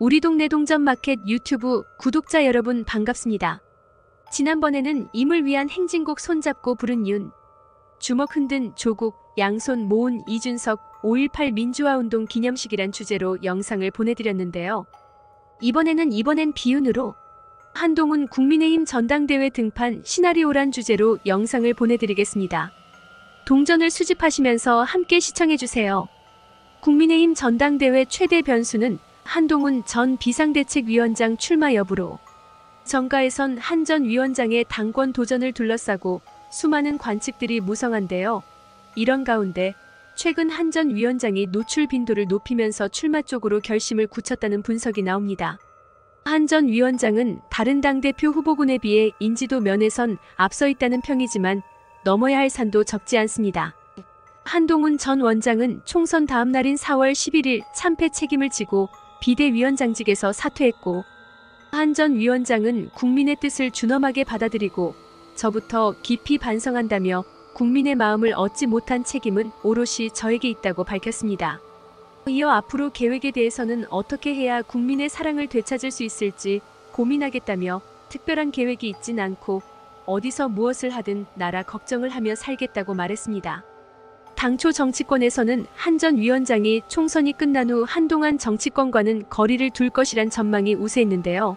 우리 동네 동전마켓 유튜브 구독자 여러분 반갑습니다. 지난번에는 임을 위한 행진곡 손잡고 부른 윤, 주먹 흔든 조국, 양손 모은 이준석 5.18 민주화운동 기념식이란 주제로 영상을 보내드렸는데요. 이번에는 이번엔 비윤으로 한동훈 국민의힘 전당대회 등판 시나리오란 주제로 영상을 보내드리겠습니다. 동전을 수집하시면서 함께 시청해주세요. 국민의힘 전당대회 최대 변수는 한동훈 전 비상대책위원장 출마 여부로 정가에선 한 전 위원장의 당권 도전을 둘러싸고 수많은 관측들이 무성한데요. 이런 가운데 최근 한 전 위원장이 노출 빈도를 높이면서 출마 쪽으로 결심을 굳혔다는 분석이 나옵니다. 한 전 위원장은 다른 당대표 후보군에 비해 인지도 면에선 앞서 있다는 평이지만 넘어야 할 산도 적지 않습니다. 한동훈 전 원장은 총선 다음 날인 4월 11일 참패 책임을 지고 비대위원장직에서 사퇴했고 한 전 위원장은 국민의 뜻을 준엄하게 받아들이고 저부터 깊이 반성한다며 국민의 마음을 얻지 못한 책임은 오롯이 저에게 있다고 밝혔습니다. 이어 앞으로 계획에 대해서는 어떻게 해야 국민의 사랑을 되찾을 수 있을지 고민하겠다며 특별한 계획이 있진 않고 어디서 무엇을 하든 나라 걱정을 하며 살겠다고 말했습니다. 당초 정치권에서는 한 전 위원장이 총선이 끝난 후 한동안 정치권과는 거리를 둘 것이란 전망이 우세했는데요.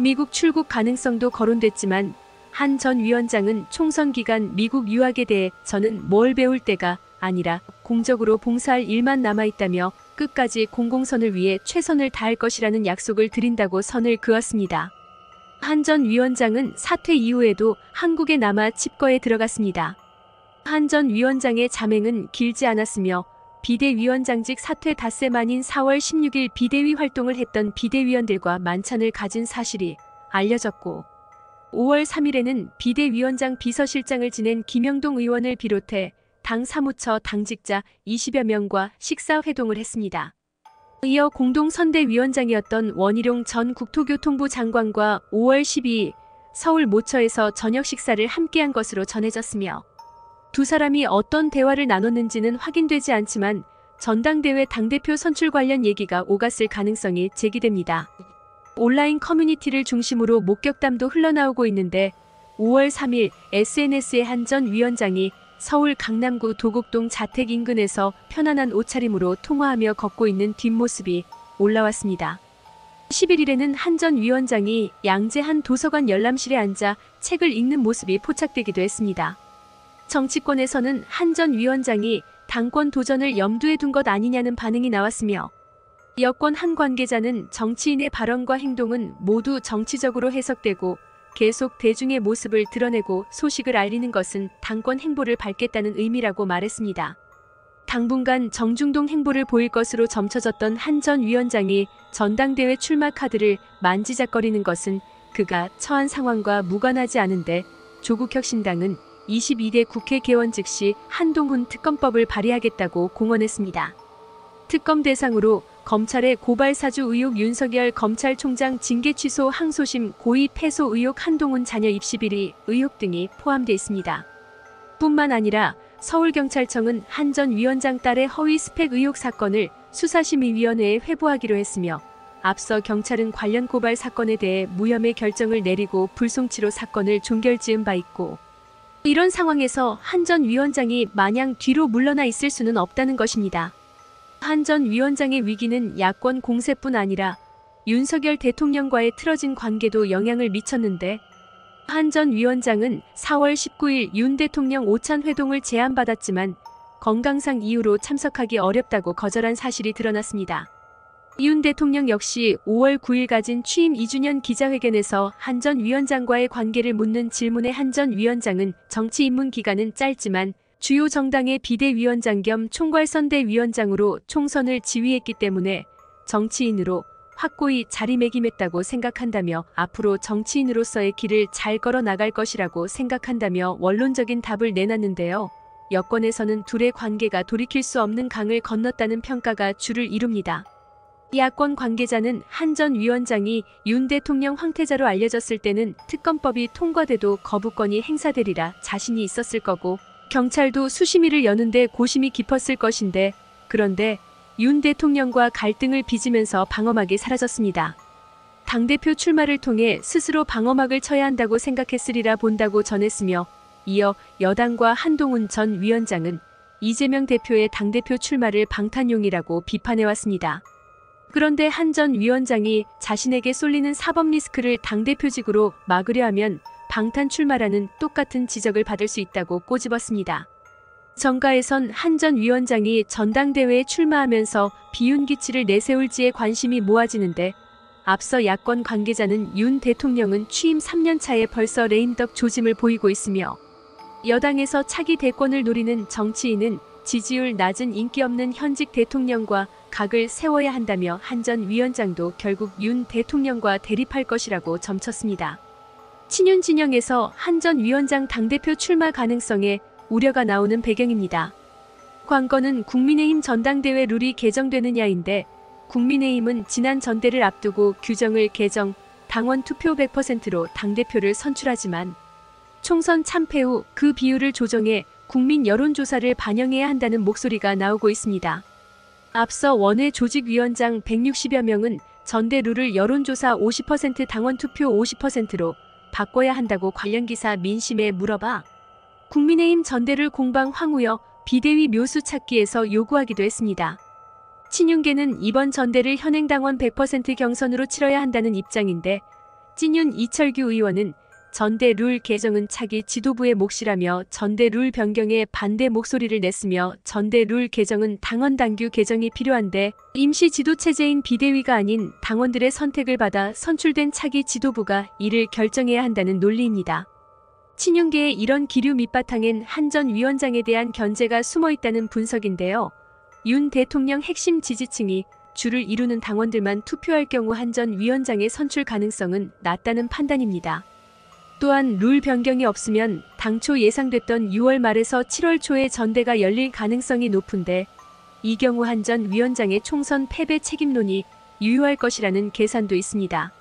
미국 출국 가능성도 거론됐지만 한 전 위원장은 총선 기간 미국 유학에 대해 저는 뭘 배울 때가 아니라 공적으로 봉사할 일만 남아있다며 끝까지 공공선을 위해 최선을 다할 것이라는 약속을 드린다고 선을 그었습니다. 한 전 위원장은 사퇴 이후에도 한국에 남아 집거에 들어갔습니다. 한전 위원장의 자맹은 길지 않았으며 비대위원장직 사퇴 닷새 만인 4월 16일 비대위 활동을 했던 비대위원들과 만찬을 가진 사실이 알려졌고 5월 3일에는 비대위원장 비서실장을 지낸 김영동 의원을 비롯해 당 사무처 당직자 20여 명과 식사회동을 했습니다. 이어 공동선대위원장이었던 원희룡 전 국토교통부 장관과 5월 12일 서울 모처에서 저녁 식사를 함께한 것으로 전해졌으며 두 사람이 어떤 대화를 나눴는지는 확인되지 않지만 전당대회 당대표 선출 관련 얘기가 오갔을 가능성이 제기됩니다. 온라인 커뮤니티를 중심으로 목격담도 흘러나오고 있는데 5월 3일 SNS의 한전 위원장이 서울 강남구 도곡동 자택 인근에서 편안한 옷차림으로 통화하며 걷고 있는 뒷모습이 올라왔습니다. 11일에는 한 전 위원장이 양재한 도서관 열람실에 앉아 책을 읽는 모습이 포착되기도 했습니다. 정치권에서는 한 전 위원장이 당권 도전을 염두에 둔 것 아니냐는 반응이 나왔으며 여권 한 관계자는 정치인의 발언과 행동은 모두 정치적으로 해석되고 계속 대중의 모습을 드러내고 소식을 알리는 것은 당권 행보를 밝겠다는 의미라고 말했습니다. 당분간 정중동 행보를 보일 것으로 점쳐졌던 한 전 위원장이 전당대회 출마 카드를 만지작거리는 것은 그가 처한 상황과 무관하지 않은데 조국혁신당은 22대 국회 개원 즉시 한동훈 특검법을 발의하겠다고 공언했습니다. 특검 대상으로 검찰의 고발 사주 의혹 윤석열 검찰총장 징계 취소 항소심 고의 패소 의혹 한동훈 자녀 입시 비리 의혹 등이 포함돼 있습니다. 뿐만 아니라 서울경찰청은 한 전 위원장 딸의 허위 스펙 의혹 사건을 수사심의위원회에 회부하기로 했으며 앞서 경찰은 관련 고발 사건에 대해 무혐의 결정을 내리고 불송치로 사건을 종결지은 바 있고 이런 상황에서 한 전 위원장이 마냥 뒤로 물러나 있을 수는 없다는 것입니다. 한전 위원장의 위기는 야권 공세뿐 아니라 윤석열 대통령과의 틀어진 관계도 영향을 미쳤는데 한전 위원장은 4월 19일 윤 대통령 오찬 회동을 제안받았지만 건강상 이유로 참석하기 어렵다고 거절한 사실이 드러났습니다. 이윤 대통령 역시 5월 9일 가진 취임 2주년 기자회견에서 한 전 위원장과의 관계를 묻는 질문에 한 전 위원장은 정치 입문 기간은 짧지만 주요 정당의 비대위원장 겸 총괄선대위원장으로 총선을 지휘했기 때문에 정치인으로 확고히 자리매김했다고 생각한다며 앞으로 정치인으로서의 길을 잘 걸어 나갈 것이라고 생각한다며 원론적인 답을 내놨는데요. 여권에서는 둘의 관계가 돌이킬 수 없는 강을 건넜다는 평가가 주를 이룹니다. 야권 관계자는 한 전 위원장이 윤 대통령 황태자로 알려졌을 때는 특검법이 통과돼도 거부권이 행사되리라 자신이 있었을 거고 경찰도 수심위를 여는데 고심이 깊었을 것인데 그런데 윤 대통령과 갈등을 빚으면서 방어막이 사라졌습니다. 당대표 출마를 통해 스스로 방어막을 쳐야 한다고 생각했으리라 본다고 전했으며 이어 여당과 한동훈 전 위원장은 이재명 대표의 당대표 출마를 방탄용이라고 비판해왔습니다. 그런데 한 전 위원장이 자신에게 쏠리는 사법 리스크를 당대표직으로 막으려 하면 방탄 출마라는 똑같은 지적을 받을 수 있다고 꼬집었습니다. 정가에선 한 전 위원장이 전당대회에 출마하면서 비윤기치를 내세울지에 관심이 모아지는데 앞서 야권 관계자는 윤 대통령은 취임 3년 차에 벌써 레임덕 조짐을 보이고 있으며 여당에서 차기 대권을 노리는 정치인은 지지율 낮은 인기 없는 현직 대통령과 각을 세워야 한다며 한 전 위원장도 결국 윤 대통령과 대립할 것이라고 점쳤습니다. 친윤 진영에서 한 전 위원장 당대표 출마 가능성에 우려가 나오는 배경입니다. 관건은 국민의힘 전당대회 룰이 개정되느냐인데 국민의힘은 지난 전대를 앞두고 규정을 개정, 당원 투표 100%로 당대표를 선출하지만 총선 참패 후 그 비율을 조정해 국민 여론조사를 반영해야 한다는 목소리가 나오고 있습니다. 앞서 원외 조직위원장 160여 명은 전대 룰을 여론조사 50% 당원 투표 50%로 바꿔야 한다고 관련 기사 민심에 물어봐 국민의힘 전대를 공방 황우여 비대위 묘수 찾기에서 요구하기도 했습니다. 친윤계는 이번 전대를 현행 당원 100% 경선으로 치러야 한다는 입장인데 찐윤 이철규 의원은 전대 룰 개정은 차기 지도부의 몫이라며 전대 룰 변경에 반대 목소리를 냈으며 전대 룰 개정은 당원 당규 개정이 필요한데 임시 지도체제인 비대위가 아닌 당원들의 선택을 받아 선출된 차기 지도부가 이를 결정해야 한다는 논리입니다. 친윤계의 이런 기류 밑바탕엔 한 전 위원장에 대한 견제가 숨어 있다는 분석인데요. 윤 대통령 핵심 지지층이 주를 이루는 당원들만 투표할 경우 한 전 위원장의 선출 가능성은 낮다는 판단입니다. 또한 룰 변경이 없으면 당초 예상됐던 6월 말에서 7월 초에 전대가 열릴 가능성이 높은데 이경우 한 전 위원장의 총선 패배 책임론이 유효할 것이라는 계산도 있습니다.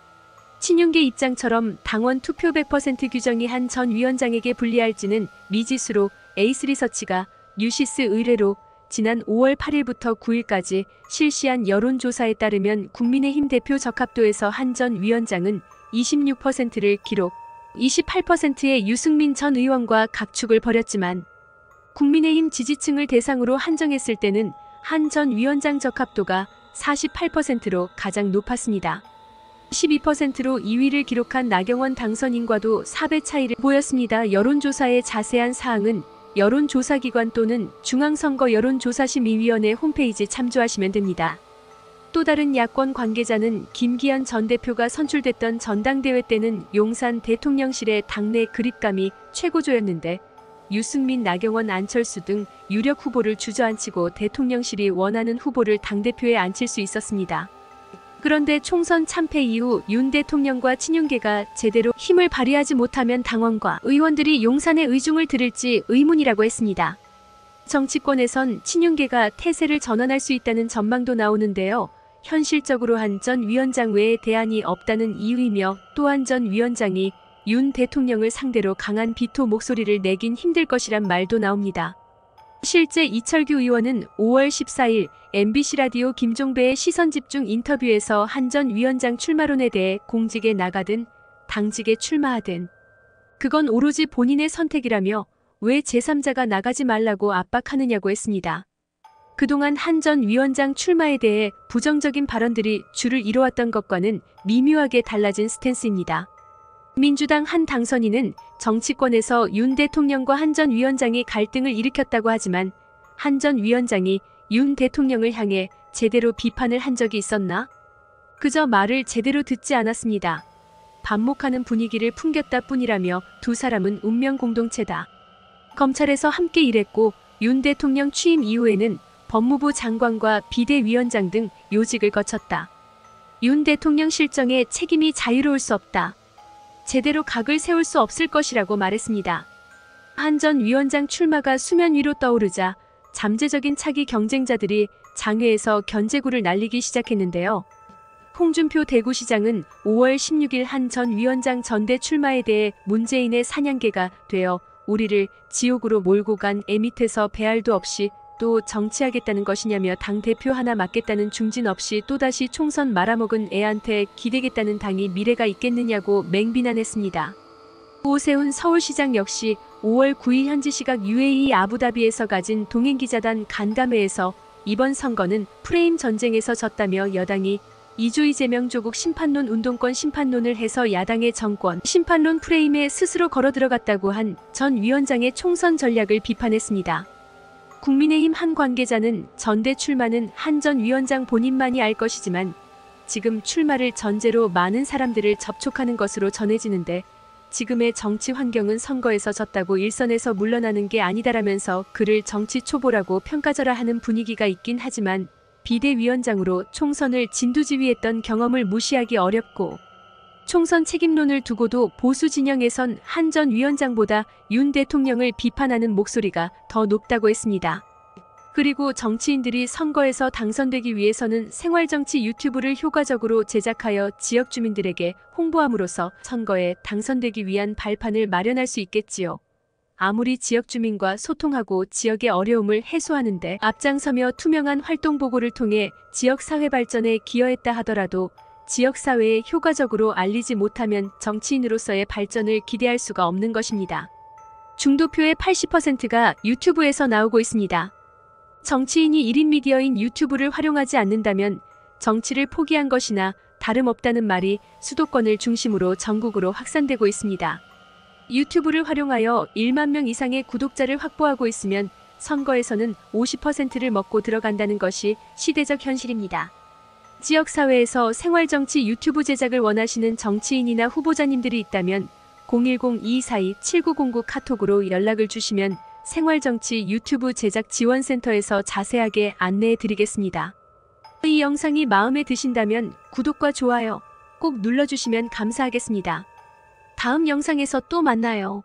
친윤계 입장처럼 당원 투표 100% 규정이 한전 위원장에게 불리할지는 미지수로 에이스리서치가 뉴시스 의뢰로 지난 5월 8일부터 9일까지 실시한 여론조사에 따르면 국민의힘 대표 적합도에서 한전 위원장은 26%를 기록, 28%의 유승민 전 의원과 각축을 벌였지만 국민의힘 지지층을 대상으로 한정했을 때는 한 전 위원장 적합도가 48%로 가장 높았습니다. 12%로 2위를 기록한 나경원 당선인과도 4배 차이를 보였습니다. 여론조사의 자세한 사항은 여론조사기관 또는 중앙선거 여론조사심의위원회 홈페이지 참조하시면 됩니다. 또 다른 야권 관계자는 김기현 전 대표가 선출됐던 전당대회 때는 용산 대통령실의 당내 그립감이 최고조였는데 유승민, 나경원, 안철수 등 유력 후보를 주저앉히고 대통령실이 원하는 후보를 당대표에 앉힐 수 있었습니다. 그런데 총선 참패 이후 윤 대통령과 친윤계가 제대로 힘을 발휘하지 못하면 당원과 의원들이 용산의 의중을 들을지 의문이라고 했습니다. 정치권에선 친윤계가 태세를 전환할 수 있다는 전망도 나오는데요. 현실적으로 한 전 위원장 외에 대안이 없다는 이유이며 또한 전 위원장이 윤 대통령을 상대로 강한 비토 목소리를 내긴 힘들 것이란 말도 나옵니다. 실제 이철규 의원은 5월 14일 MBC 라디오 김종배의 시선집중 인터뷰에서 한 전 위원장 출마론에 대해 공직에 나가든 당직에 출마하든 그건 오로지 본인의 선택이라며 왜 제3자가 나가지 말라고 압박하느냐고 했습니다. 그동안 한 전 위원장 출마에 대해 부정적인 발언들이 주를 이루었던 것과는 미묘하게 달라진 스탠스입니다. 민주당 한 당선인은 정치권에서 윤 대통령과 한 전 위원장이 갈등을 일으켰다고 하지만 한 전 위원장이 윤 대통령을 향해 제대로 비판을 한 적이 있었나? 그저 말을 제대로 듣지 않았습니다. 반목하는 분위기를 풍겼다 뿐이라며 두 사람은 운명 공동체다. 검찰에서 함께 일했고 윤 대통령 취임 이후에는 법무부 장관과 비대위원장 등 요직을 거쳤다. 윤 대통령 실정에 책임이 자유로울 수 없다. 제대로 각을 세울 수 없을 것이라고 말했습니다. 한 전 위원장 출마가 수면 위로 떠오르자 잠재적인 차기 경쟁자들이 장외에서 견제구를 날리기 시작했는데요. 홍준표 대구시장은 5월 16일 한 전 위원장 전대 출마에 대해 문재인의 사냥개가 되어 우리를 지옥으로 몰고 간 애밑에서 배알도 없이 또 정치하겠다는 것이냐며 당대표 하나 맡겠다는 중진 없이 또다시 총선 말아먹은 애한테 기대겠다는 당이 미래가 있겠느냐고 맹비난했습니다. 오세훈 서울시장 역시 5월 9일 현지 시각 UAE 아부다비에서 가진 동행기자단 간담회에서 이번 선거는 프레임 전쟁에서 졌다며 여당이 이주 이재명 조국 심판론 운동권 심판론을 해서 야당의 정권 심판론 프레임에 스스로 걸어 들어갔다고 한 전 위원장의 총선 전략을 비판했습니다. 국민의힘 한 관계자는 전대 출마는 한 전 위원장 본인만이 알 것이지만 지금 출마를 전제로 많은 사람들을 접촉하는 것으로 전해지는데 지금의 정치 환경은 선거에서 졌다고 일선에서 물러나는 게 아니다라면서 그를 정치 초보라고 평가절하 하는 분위기가 있긴 하지만 비대위원장으로 총선을 진두지휘했던 경험을 무시하기 어렵고 총선 책임론을 두고도 보수 진영에선 한 전 위원장보다 윤 대통령을 비판하는 목소리가 더 높다고 했습니다. 그리고 정치인들이 선거에서 당선되기 위해서는 생활정치 유튜브를 효과적으로 제작하여 지역 주민들에게 홍보함으로써 선거에 당선되기 위한 발판을 마련할 수 있겠지요. 아무리 지역 주민과 소통하고 지역의 어려움을 해소하는데 앞장서며 투명한 활동 보고를 통해 지역 사회 발전에 기여했다 하더라도 지역사회에 효과적으로 알리지 못하면 정치인으로서의 발전을 기대할 수가 없는 것입니다. 중도표의 80%가 유튜브에서 나오고 있습니다. 정치인이 1인 미디어인 유튜브를 활용하지 않는다면 정치를 포기한 것이나 다름없다는 말이 수도권을 중심으로 전국으로 확산되고 있습니다. 유튜브를 활용하여 1만 명 이상의 구독자를 확보하고 있으면 선거에서는 50%를 먹고 들어간다는 것이 시대적 현실입니다. 지역사회에서 생활정치 유튜브 제작을 원하시는 정치인이나 후보자님들이 있다면 010-242-7909 카톡으로 연락을 주시면 생활정치 유튜브 제작 지원센터에서 자세하게 안내해 드리겠습니다. 이 영상이 마음에 드신다면 구독과 좋아요 꼭 눌러주시면 감사하겠습니다. 다음 영상에서 또 만나요.